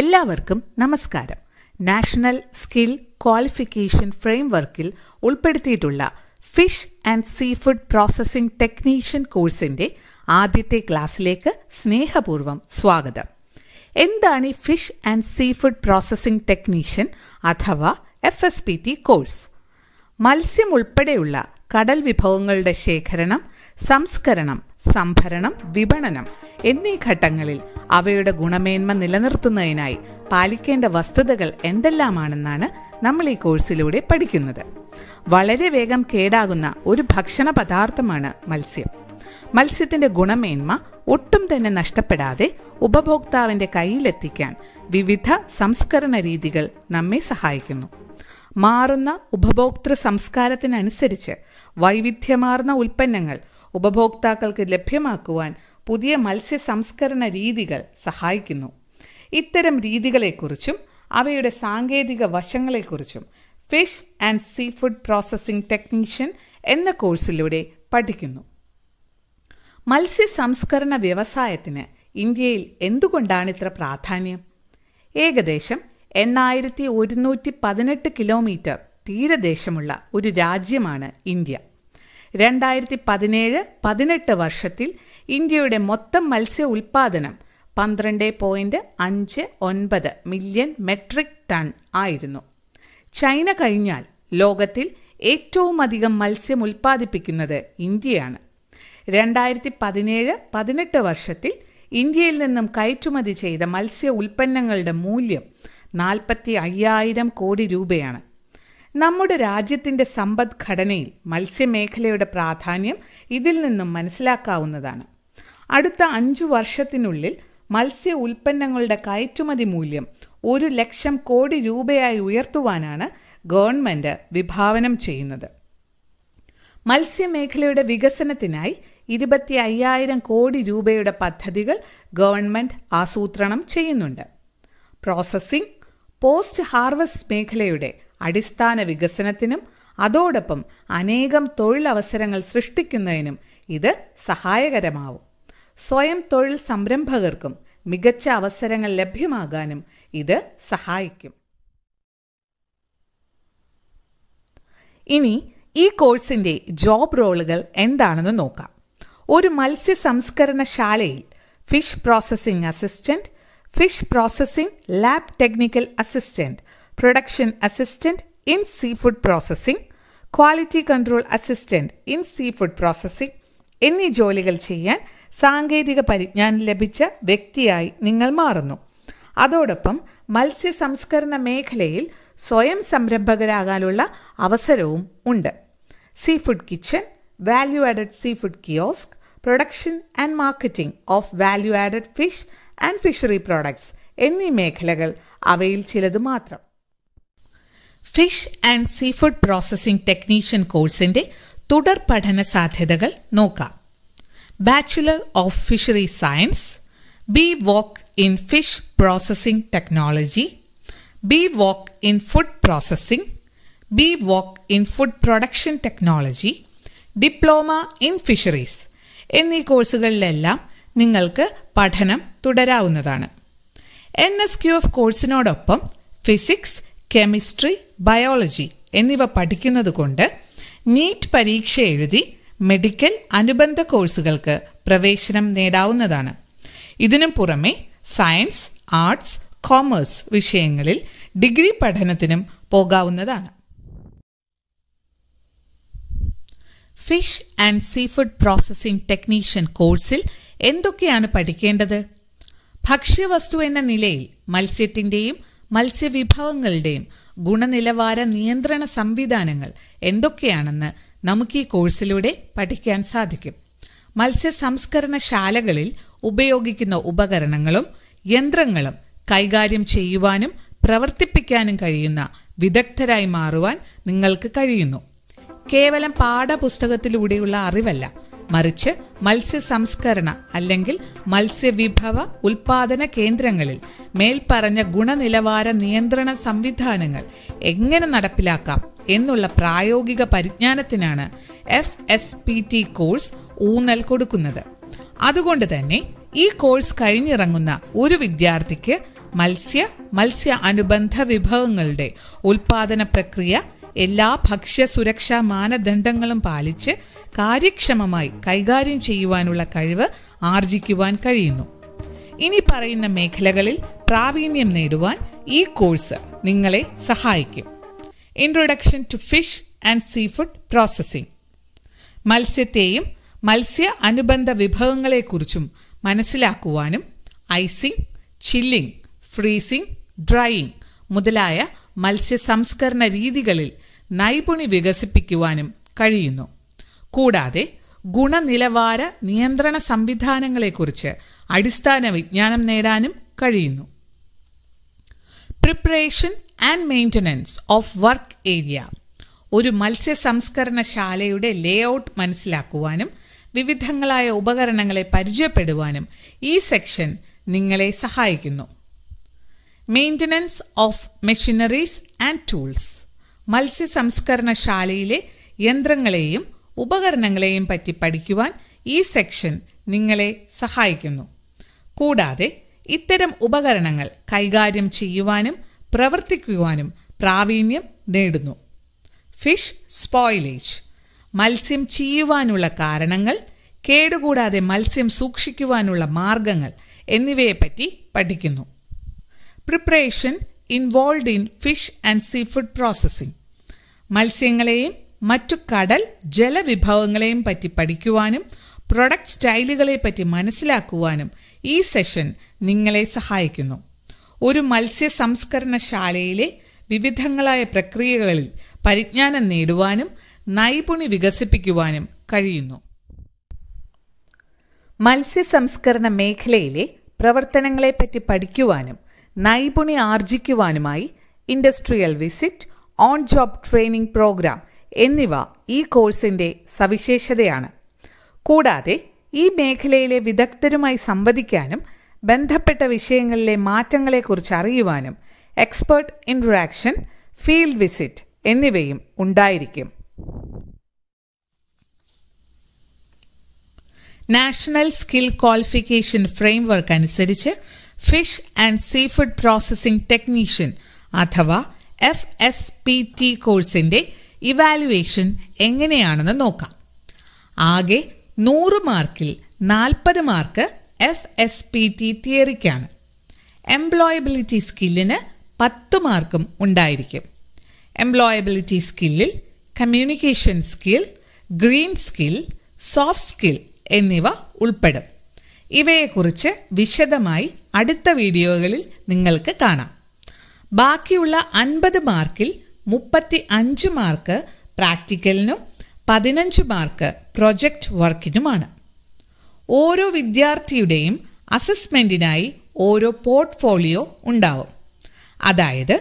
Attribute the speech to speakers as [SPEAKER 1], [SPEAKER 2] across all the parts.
[SPEAKER 1] എല്ലാവർക്കും നമസ്കാരം national skill qualification ഫ്രെയിംവർക്കിൽ ഉൾപ്പെടുത്തിയിട്ടുള്ള fish and sea food processing technician കോഴ്സിന്റെ ആദ്യത്തെ ക്ലാസ്സിലേക്ക് സ്നേഹപൂർവ്വം സ്വാഗതം എന്താണ് ഈ fish and sea food processing technician അഥവാ F S P T course മത്സ്യം ഉൾപ്പെടെയുള്ള കടൽ വിഭവങ്ങളുടെ ശേഖരണം സംസ്കരണം സംഭരണം വിപണനം എന്നീ ഘട്ടങ്ങളിൽ അവയുടെ ഗുണമേന്മ നിലനിർത്തുന്നതിനായി പാലിക്കേണ്ട വസ്തുതകൾ എന്തെല്ലാമാണെന്നാണ് നമ്മൾ ഈ കോഴ്സിലൂടെ പഠിക്കുന്നത് വളരെ വേഗം കേടാകുന്ന ഒരു ഭക്ഷണ പദാർത്ഥമാണ് മത്സ്യം മത്സ്യത്തിന്റെ ഗുണമേന്മ ഒട്ടും തന്നെ നഷ്ടപ്പെടാതെ ഉപഭോക്താവിന്റെ കയ്യിലെത്തിക്കാൻ വിവിധ സംസ്കരണ രീതികൾ നമ്മെ സഹായിക്കുന്നു മാറുന്ന ഉപഭോക്തൃ സംസ്കാരത്തിനനുസരിച്ച് വൈവിധ്യമാർന്ന ഉൽപ്പന്നങ്ങൾ ഉപഭോക്താക്കൾക്ക് ലഭ്യമാക്കുവാൻ പുതിയ മത്സ്യ സംസ്കരണ രീതികൾ സഹായിക്കുന്നു ഇത്തരം രീതികളെക്കുറിച്ചും അവയുടെ സാങ്കേതിക വശങ്ങളെക്കുറിച്ചും fish and sea food processing technician എന്ന കോഴ്സിലൂടെ പഠിക്കുന്നു മത്സ്യ സംസ്കരണ വ്യവസായത്തിന് ഇന്ത്യയിൽ എന്തുകൊണ്ടാണ് ഇത്ര പ്രാധാന്യം ഏകദേശം എണ്ണായിരത്തി ഒരുന്നൂറ്റി പതിനെട്ട് കിലോമീറ്റർ തീരദേശമുള്ള ഒരു രാജ്യമാണ് ഇന്ത്യ രണ്ടായിരത്തി പതിനേഴ് പതിനെട്ട് വർഷത്തിൽ ഇന്ത്യയുടെ മൊത്തം മത്സ്യ ഉൽപ്പാദനം പന്ത്രണ്ട് പോയിൻറ്റ് അഞ്ച് ഒൻപത് മില്യൺ മെട്രിക് ടൺ ആയിരുന്നു ചൈന കഴിഞ്ഞാൽ ലോകത്തിൽ ഏറ്റവും അധികം മത്സ്യം ഉൽപ്പാദിപ്പിക്കുന്നത് ഇന്ത്യയാണ് രണ്ടായിരത്തി പതിനേഴ് പതിനെട്ട് വർഷത്തിൽ ഇന്ത്യയിൽ നിന്നും കയറ്റുമതി ചെയ്ത മത്സ്യ ഉൽപ്പന്നങ്ങളുടെ മൂല്യം നാൽപ്പത്തി അയ്യായിരം കോടി രൂപയാണ് നമ്മുടെ രാജ്യത്തിൻ്റെ സമ്പദ്ഘടനയിൽ മത്സ്യമേഖലയുടെ പ്രാധാന്യം ഇതിൽ നിന്നും മനസ്സിലാക്കാവുന്നതാണ് അടുത്ത അഞ്ചു വർഷത്തിനുള്ളിൽ മത്സ്യ ഉൽപ്പന്നങ്ങളുടെ കയറ്റുമതി മൂല്യം ഒരു ലക്ഷം കോടി രൂപയായി ഉയർത്തുവാനാണ് ഗവൺമെൻറ് വിഭാവനം ചെയ്യുന്നത് മത്സ്യമേഖലയുടെ വികസനത്തിനായി ഇരുപത്തി അയ്യായിരം കോടി രൂപയുടെ പദ്ധതികൾ ഗവൺമെൻറ് ആസൂത്രണം ചെയ്യുന്നുണ്ട് പ്രോസസ്സിംഗ് പോസ്റ്റ് ഹാർവസ്റ്റ് മേഖലയുടെ അടിസ്ഥാന വികസനത്തിനും അതോടൊപ്പം അനേകം തൊഴിലവസരങ്ങൾ സൃഷ്ടിക്കുന്നതിനും ഇത് സഹായകരമാവും സ്വയം തൊഴിൽ സംരംഭകർക്കും മികച്ച അവസരങ്ങൾ ലഭ്യമാകാനും ഇത് സഹായിക്കും ഇനി ഈ കോഴ്സിൻ്റെ ജോബ് റോളുകൾ എന്താണെന്ന് നോക്കാം ഒരു മത്സ്യ സംസ്കരണശാലയിൽ fish processing assistant fish processing lab technical assistant production assistant in sea food processing quality control assistant in sea food processing എന്നീ ജോലികൾ ചെയ്യാൻ സാങ്കേതിക പരിജ്ഞാനം ലഭിച്ച വ്യക്തിയായി നിങ്ങൾ മാറുന്നു അതോടൊപ്പം മത്സ്യ സംസ്കരണ മേഖലയിൽ സ്വയം സംരംഭകരാകാനുള്ള അവസരവും ഉണ്ട് sea food kitchen value added sea food kiosk production and marketing of value added fish and fishery products എന്നീ മേഖലകൾ അവയിൽ ചിലത് മാത്രം fish and seafood processing technician കോഴ്സിന്റെ തുടർ പഠന സാധ്യതകൾ നോക്കാം bachelor of fishery science B voc in fish processing technology B voc in food processing B voc in food production technology diploma in fisheries എന്നീ കോഴ്സുകളിലെല്ലാം നിങ്ങൾക്ക് പഠനം തുടരാവുന്നതാണ് N S Q F കോഴ്സിനോടൊപ്പം physics chemistry biology എന്നിവ പഠിക്കുന്നതുകൊണ്ട് NEET പരീക്ഷ എഴുതി medical അനുബന്ധ കോഴ്സുകൾക്ക് പ്രവേശനം നേടാവുന്നതാണ് ഇതിനു പുറമെ സയൻസ് ആർട്സ് കോമേഴ്സ് വിഷയങ്ങളിൽ ഡിഗ്രി പഠനത്തിനും പോകാവുന്നതാണ് fish and sea food processing technician കോഴ്സിൽ എന്തൊക്കെയാണ് പഠിക്കേണ്ടത് ഭക്ഷ്യവസ്തു എന്ന നിലയിൽ മത്സ്യത്തിൻ്റെയും മത്സ്യവിഭവങ്ങളുടെയും ഗുണനിലവാര നിയന്ത്രണ സംവിധാനങ്ങൾ എന്തൊക്കെയാണെന്ന് നമുക്ക് ഈ കോഴ്സിലൂടെ പഠിക്കാൻ സാധിക്കും മത്സ്യ സംസ്കരണ ശാലകളിൽ ഉപയോഗിക്കുന്ന ഉപകരണങ്ങളും യന്ത്രങ്ങളും കൈകാര്യം ചെയ്യുവാനും പ്രവർത്തിപ്പിക്കാനും കഴിയുന്ന വിദഗ്ധരായി മാറുവാൻ നിങ്ങൾക്ക് കഴിയുന്നു കേവലം പാഠപുസ്തകത്തിലൂടെയുള്ള അറിവല്ല മറിച്ച് മത്സ്യ സംസ്കരണ അല്ലെങ്കിൽ മത്സ്യവിഭവ ഉൽപാദന കേന്ദ്രങ്ങളിൽ മേൽപ്പറഞ്ഞ ഗുണനിലവാര നിയന്ത്രണ സംവിധാനങ്ങൾ എങ്ങനെ നടപ്പിലാക്കാം എന്നുള്ള പ്രായോഗിക പരിജ്ഞാനത്തിനാണ് F S P T course ഊന്നൽ കൊടുക്കുന്നത് അതുകൊണ്ട് തന്നെ ഈ കോഴ്സ് കഴിഞ്ഞിറങ്ങുന്ന ഒരു വിദ്യാർത്ഥിക്ക് മത്സ്യ മത്സ്യ അനുബന്ധ വിഭവങ്ങളുടെ ഉൽപാദന പ്രക്രിയ എല്ലാ ഭക്ഷ്യ സുരക്ഷാ മാനദണ്ഡങ്ങളും പാലിച്ച് കാര്യക്ഷമമായി കൈകാര്യം ചെയ്യുവാനുള്ള കഴിവ് ആർജിക്കുവാൻ കഴിയുന്നു ഇനി പറയുന്ന മേഖലകളിൽ പ്രാവീണ്യം നേടുവാൻ ഈ കോഴ്സ് നിങ്ങളെ സഹായിക്കും introduction to fish and sea food processing മത്സ്യത്തെയും മത്സ്യ അനുബന്ധ വിഭവങ്ങളെക്കുറിച്ചും മനസ്സിലാക്കുവാനും ഐസിംഗ് ചില്ലിംഗ് ഫ്രീസിംഗ് ഡ്രൈയിങ് മുതലായ മത്സ്യ സംസ്കരണ രീതികളിൽ നൈപുണി വികസിപ്പിക്കുവാനും കഴിയുന്നു കൂടാതെ ഗുണനിലവാര നിയന്ത്രണ സംവിധാനങ്ങളെക്കുറിച്ച് അടിസ്ഥാന വിജ്ഞാനം നേടാനും കഴിയുന്നു preparation and maintenance of work area ഒരു മത്സ്യ സംസ്കരണശാലയുടെ ലേഔട്ട് മനസ്സിലാക്കുവാനും വിവിധങ്ങളായ ഉപകരണങ്ങളെ പരിചയപ്പെടുവാനും ഈ സെക്ഷൻ നിങ്ങളെ സഹായിക്കുന്നു maintenance of machineries and tools മത്സ്യസംസ്കരണശാലയിലെ യന്ത്രങ്ങളെയും ഉപകരണങ്ങളെയും പറ്റി പഠിക്കുവാൻ ഈ സെക്ഷൻ നിങ്ങളെ സഹായിക്കുന്നു കൂടാതെ ഇത്തരം ഉപകരണങ്ങൾ കൈകാര്യം ചെയ്യുവാനും പ്രവർത്തിക്കുവാനും പ്രാവീണ്യം നേടുന്നു ഫിഷ് സ്പോയിലേജ് മത്സ്യം ചീയുവാനുള്ള കാരണങ്ങൾ കേടുകൂടാതെ മത്സ്യം സൂക്ഷിക്കുവാനുള്ള മാർഗങ്ങൾ എന്നിവയെപ്പറ്റി പഠിക്കുന്നു preparation involve in fish and sea food processing മത്സ്യങ്ങളെയും മറ്റു കടൽ ജലവിഭവങ്ങളെയും പറ്റി പഠിക്കുവാനും പ്രൊഡക്റ്റ് സ്റ്റൈലുകളെ പറ്റി മനസ്സിലാക്കുവാനും ഈ സെഷൻ നിങ്ങളെ സഹായിക്കുന്നു ഒരു മത്സ്യ സംസ്കരണശാലയിലെ വിവിധങ്ങളായ പ്രക്രിയകളിൽ പരിജ്ഞാനം നേടുവാനും നൈപുണി വികസിപ്പിക്കുവാനും കഴിയുന്നു മത്സ്യ സംസ്കരണ മേഖലയിലെ പ്രവർത്തനങ്ങളെപ്പറ്റി പഠിക്കുവാനും നൈപുണി ആർജിക്കുവാനുമായി industrial visit on job training programme എന്നിവ ഈ കോഴ്സിന്റെ സവിശേഷതയാണ് കൂടാതെ ഈ മേഖലയിലെ വിദഗ്ധരുമായി സംവദിക്കാനും ബന്ധപ്പെട്ട വിഷയങ്ങളിലെ മാറ്റങ്ങളെക്കുറിച്ച് അറിയുവാനും എക്സ്പേർട്ട് ഇൻട്രാക്ഷൻ ഫീൽഡ് വിസിറ്റ് എന്നിവയും ഉണ്ടായിരിക്കും നാഷണൽ സ്കിൽ ക്വാളിഫിക്കേഷൻ ഫ്രെയിംവർക്ക് അനുസരിച്ച് fish and sea food processing technician അഥവാ എഫ് എസ് പി ടി കോഴ്സിൻ്റെ ഇവാലുവേഷൻ എങ്ങനെയാണെന്ന് നോക്കാം ആകെ നൂറ് മാർക്കിൽ നാൽപ്പത് mark F S P T തിയറിക്കാണ് എംപ്ലോയബിലിറ്റി സ്കില്ലിന് പത്ത് മാർക്കും ഉണ്ടായിരിക്കും എംപ്ലോയബിലിറ്റി സ്കില്ലിൽ communication skill green skill soft skill എന്നിവ ഉൾപ്പെടും ഇവയെക്കുറിച്ച് വിശദമായി അടുത്ത വീഡിയോകളിൽ നിങ്ങൾക്ക് കാണാം ബാക്കിയുള്ള അൻപത് മാർക്കിൽ മുപ്പത്തി അഞ്ച് മാർക്ക് പ്രാക്ടിക്കലിനും പതിനഞ്ച് മാർക്ക് പ്രൊജക്റ്റ് വർക്കിനുമാണ് ഓരോ വിദ്യാർത്ഥിയുടെയും അസസ്മെൻറ്റിനായി ഓരോ പോർട്ട്ഫോളിയോ ഉണ്ടാവും അതായത്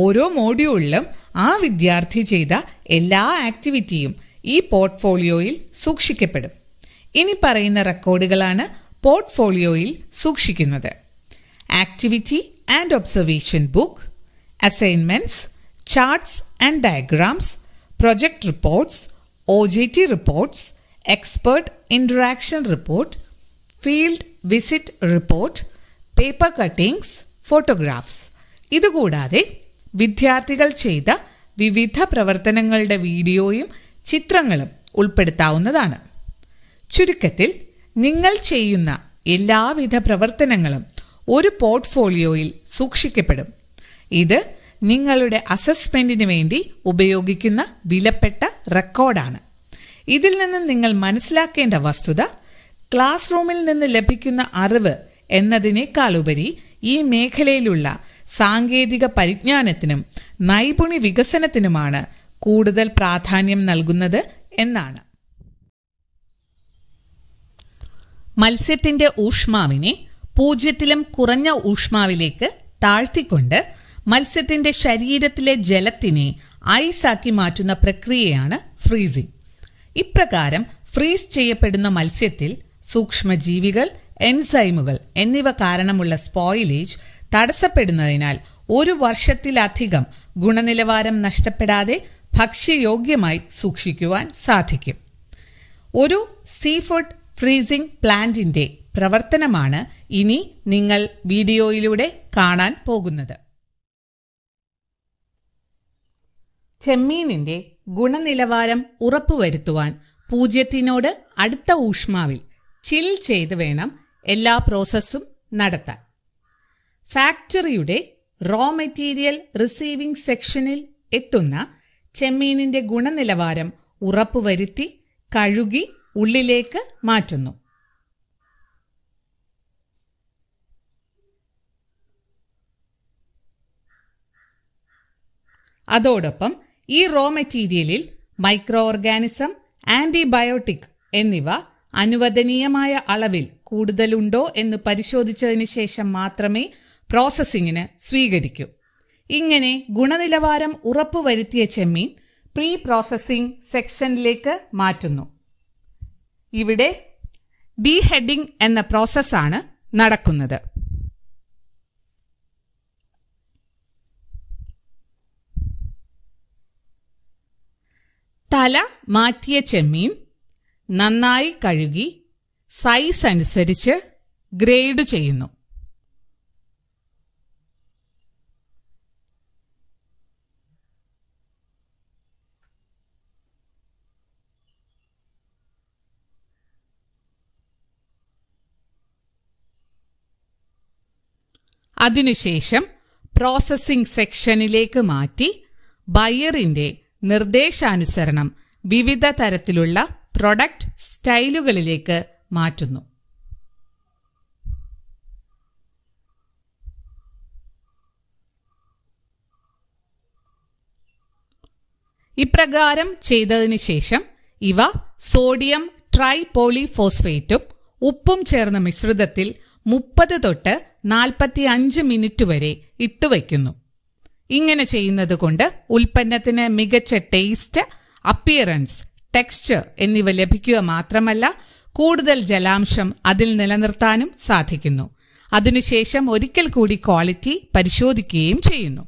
[SPEAKER 1] ഓരോ മോഡ്യൂളിലും ആ വിദ്യാർത്ഥി ചെയ്ത എല്ലാ ആക്ടിവിറ്റിയും ഈ പോർട്ട്ഫോളിയോയിൽ സൂക്ഷിക്കപ്പെടും ഇനി പറയുന്ന റെക്കോർഡുകളാണ് പോർട്ട്ഫോളിയോയിൽ സൂക്ഷിക്കുന്നത് activity and observation book assignments charts and diagrams project reports O G T reports expert interaction report field visit report paper cuttings photographs ഇതുകൂടാതെ വിദ്യാർത്ഥികൾ ചെയ്ത വിവിധ പ്രവർത്തനങ്ങളുടെ വീഡിയോയും ചിത്രങ്ങളും ഉൾപ്പെടുത്താവുന്നതാണ് ചുരുക്കത്തിൽ നിങ്ങൾ ചെയ്യുന്ന എല്ലാവിധ പ്രവർത്തനങ്ങളും ഒരു പോർട്ട്ഫോളിയോയിൽ സൂക്ഷിക്കപ്പെടും ഇത് നിങ്ങളുടെ അസസ്മെൻറ്റിന് വേണ്ടി ഉപയോഗിക്കുന്ന വിലപ്പെട്ട റെക്കോർഡാണ് ഇതിൽ നിന്നും നിങ്ങൾ മനസ്സിലാക്കേണ്ട വസ്തുത ക്ലാസ് റൂമിൽ നിന്ന് ലഭിക്കുന്ന അറിവ് എന്നതിനേക്കാളുപരി ഈ മേഖലയിലുള്ള സാങ്കേതിക പരിജ്ഞാനത്തിനും നൈപുണി വികസനത്തിനുമാണ് കൂടുതൽ പ്രാധാന്യം നൽകുന്നത് എന്നാണ് മത്സ്യത്തിന്റെ ഊഷ്മാവിനെ പൂജ്യത്തിലും കുറഞ്ഞ ഊഷ്മാവിലേക്ക് താഴ്ത്തിക്കൊണ്ട് മത്സ്യത്തിന്റെ ശരീരത്തിലെ ജലത്തിനെ ഐസാക്കി മാറ്റുന്ന പ്രക്രിയയാണ് ഫ്രീസിംഗ് ഇപ്രകാരം ഫ്രീസ് ചെയ്യപ്പെടുന്ന മത്സ്യത്തിൽ സൂക്ഷ്മജീവികൾ എൻസൈമുകൾ എന്നിവ കാരണമുള്ള സ്പോയിലേജ് തടസ്സപ്പെടുന്നതിനാൽ ഒരു വർഷത്തിലധികം ഗുണനിലവാരം നഷ്ടപ്പെടാതെ ഭക്ഷ്യയോഗ്യമായി സൂക്ഷിക്കുവാൻ സാധിക്കും ഒരു സീഫുഡ് ഫ്രീസിംഗ് പ്ലാന്റിന്റെ പ്രവർത്തനമാണ് ഇനി നിങ്ങൾ വീഡിയോയിലൂടെ കാണാൻ പോകുന്നത് ചെമ്മീനിന്റെ ഗുണനിലവാരം ഉറപ്പുവരുത്തുവാൻ പൂജ്യത്തിനോട് അടുത്ത ഊഷ്മാവിൽ ചിൽ ചെയ്ത് വേണം എല്ലാ പ്രോസസ്സും നടത്താൻ ഫാക്ടറിയുടെ റോ മെറ്റീരിയൽ റിസീവിംഗ് സെക്ഷനിൽ എത്തുന്ന ചെമ്മീനിന്റെ ഗുണനിലവാരം ഉറപ്പുവരുത്തി കഴുകി ഉള്ളിലേക്ക് മാറ്റുന്നു അതോടൊപ്പം ഈ റോ മെറ്റീരിയലിൽ മൈക്രോ ഓർഗാനിസം ആൻറ്റിബയോട്ടിക് എന്നിവ അനുവദനീയമായ അളവിൽ കൂടുതലുണ്ടോ എന്ന് പരിശോധിച്ചതിന് ശേഷം മാത്രമേ പ്രോസസ്സിങ്ങിന് സ്വീകരിക്കൂ ഇങ്ങനെ ഗുണനിലവാരം ഉറപ്പുവരുത്തിയ ചെമ്മീൻ പ്രീ പ്രോസസ്സിംഗ് സെക്ഷനിലേക്ക് മാറ്റുന്നു ഇവിടെ ഡീ ഹെഡിംഗ് എന്ന പ്രോസസ്സാണ് നടക്കുന്നത് തല മാറ്റിയ ചെമ്മീൻ നന്നായി കഴുകി സൈസ് അനുസരിച്ച് ഗ്രേഡ് ചെയ്യുന്നു അതിനുശേഷം പ്രോസസ്സിംഗ് സെക്ഷനിലേക്ക് മാറ്റി ബയറിന്റെ നിർദ്ദേശാനുസരണം വിവിധ തരത്തിലുള്ള പ്രൊഡക്റ്റ് സ്റ്റൈലുകളിലേക്ക് മാറ്റുന്നു ഇപ്രകാരം ചെയ്തതിനു ശേഷം ഇവ സോഡിയം ട്രൈപോളിഫോസ്ഫേറ്റും ഉപ്പും ചേർന്ന മിശ്രിതത്തിൽ മുപ്പത് തൊട്ട് നാൽപ്പത്തി അഞ്ച് മിനിറ്റ് വരെ ഇട്ട് വയ്ക്കുന്നു ഇങ്ങനെ ചെയ്യുന്നത് കൊണ്ട് ഉൽപ്പന്നത്തിന് മികച്ച ടേസ്റ്റ് അപ്പിയറൻസ് ടെക്സ്ചർ എന്നിവ ലഭിക്കുക മാത്രമല്ല കൂടുതൽ ജലാംശം അതിൽ നിലനിർത്താനും സാധിക്കുന്നു അതിനുശേഷം ഒരിക്കൽ കൂടി ക്വാളിറ്റി പരിശോധിക്കുകയും ചെയ്യുന്നു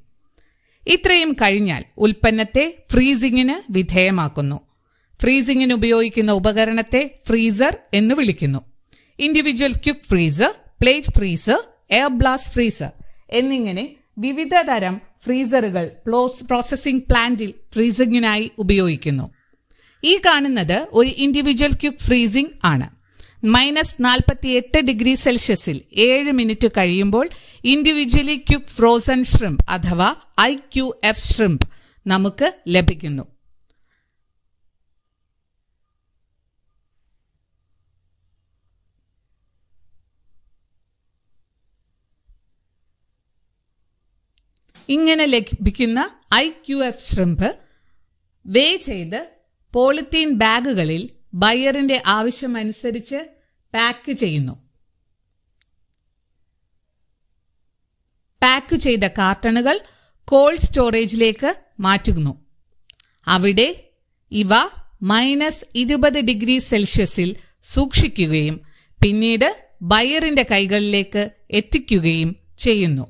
[SPEAKER 1] ഇത്രയും കഴിഞ്ഞാൽ ഉൽപ്പന്നത്തെ ഫ്രീസിംഗിന് വിധേയമാക്കുന്നു ഫ്രീസിംഗിന് ഉപയോഗിക്കുന്ന ഉപകരണത്തെ ഫ്രീസർ എന്ന് വിളിക്കുന്നു individual quick freezer plate freezer air blast freezer എന്നിങ്ങനെ വിവിധ തരം ഫ്രീസറുകൾ പ്രോസസ്സിംഗ് പ്ലാന്റിൽ ഫ്രീസിങ്ങിനായി ഉപയോഗിക്കുന്നു ഈ കാണുന്നത് ഒരു ഇൻഡിവിജ്വൽ ക്യുക്ക് ഫ്രീസിംഗ് ആണ് മൈനസ് എട്ട് ഡിഗ്രി സെൽഷ്യസിൽ ഏഴ് മിനിറ്റ് കഴിയുമ്പോൾ ഇൻഡിവിജ്വലി ക്യുക്ക് ഫ്രോസൺ ഷ്രിംപ് അഥവാ ഐ ക്യു എഫ് ഷ്രിംപ് നമുക്ക് ലഭിക്കുന്നു ഇങ്ങനെ ലഭിക്കുന്ന I Q F shrimp weigh ചെയ്ത് പോളിത്തീൻ ബാഗുകളിൽ ബയറിൻ്റെ ആവശ്യമനുസരിച്ച് പാക്ക് ചെയ്യുന്നു പാക്ക് ചെയ്ത കാർട്ടണുകൾ കോൾഡ് സ്റ്റോറേജിലേക്ക് മാറ്റുന്നു അവിടെ ഇവ മൈനസ് ഇരുപത് ഡിഗ്രി സെൽഷ്യസിൽ സൂക്ഷിക്കുകയും പിന്നീട് ബയറിൻ്റെ കൈകളിലേക്ക് എത്തിക്കുകയും ചെയ്യുന്നു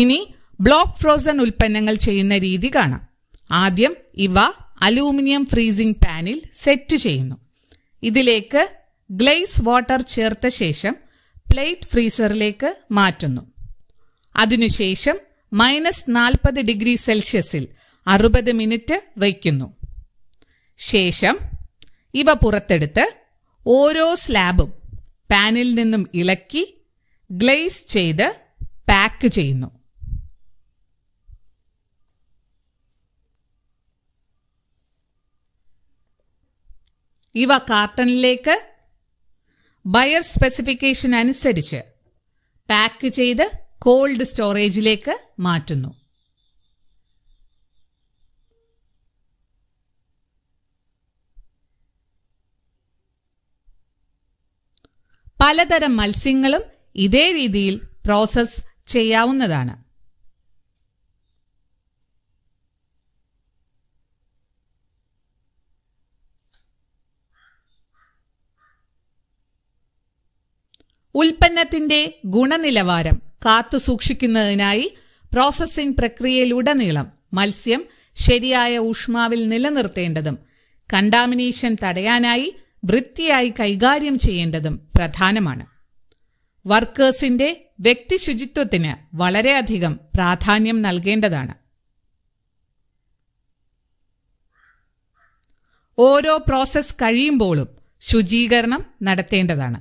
[SPEAKER 1] ഇനി ബ്ലോക്ക് ഫ്രോസൺ ഉൽപ്പന്നങ്ങൾ ചെയ്യുന്ന രീതി കാണാം ആദ്യം ഇവ അലൂമിനിയം ഫ്രീസിംഗ് പാനിൽ സെറ്റ് ചെയ്യുന്നു ഇതിലേക്ക് ഗ്ലേസ് വാട്ടർ ചേർത്ത ശേഷം പ്ലേറ്റ് ഫ്രീസറിലേക്ക് മാറ്റുന്നു അതിനുശേഷം മൈനസ് നാൽപ്പത് ഡിഗ്രി സെൽഷ്യസിൽ അറുപത് മിനിറ്റ് വയ്ക്കുന്നു ശേഷം ഇവ പുറത്തെടുത്ത് ഓരോ സ്ലാബും പാനിൽ നിന്നും ഇളക്കി ഗ്ലേസ് ചെയ്ത് പാക്ക് ചെയ്യുന്നു ഇവ കാർട്ടണിലേക്ക് ബയർ സ്പെസിഫിക്കേഷൻ അനുസരിച്ച് പാക്ക് ചെയ്ത് കോൾഡ് സ്റ്റോറേജിലേക്ക് മാറ്റുന്നു പലതരം മത്സ്യങ്ങളും ഇതേ രീതിയിൽ പ്രോസസ്സ് ചെയ്യാവുന്നതാണ് ഉൽപ്പന്നത്തിന്റെ ഗുണനിലവാരം കാത്തുസൂക്ഷിക്കുന്നതിനായി പ്രോസസ്സിംഗ് പ്രക്രിയയിലുടനീളം മത്സ്യം ശരിയായ ഊഷ്മാവിൽ നിലനിർത്തേണ്ടതും കണ്ടാമിനേഷൻ തടയാനായി വൃത്തിയായി കൈകാര്യം ചെയ്യേണ്ടതും പ്രധാനമാണ് വർക്കേഴ്സിന്റെ വ്യക്തി ശുചിത്വത്തിന് വളരെയധികം പ്രാധാന്യം നൽകേണ്ടതാണ് ഓരോ പ്രോസസ് കഴിയുമ്പോഴും ശുചീകരണം നടത്തേണ്ടതാണ്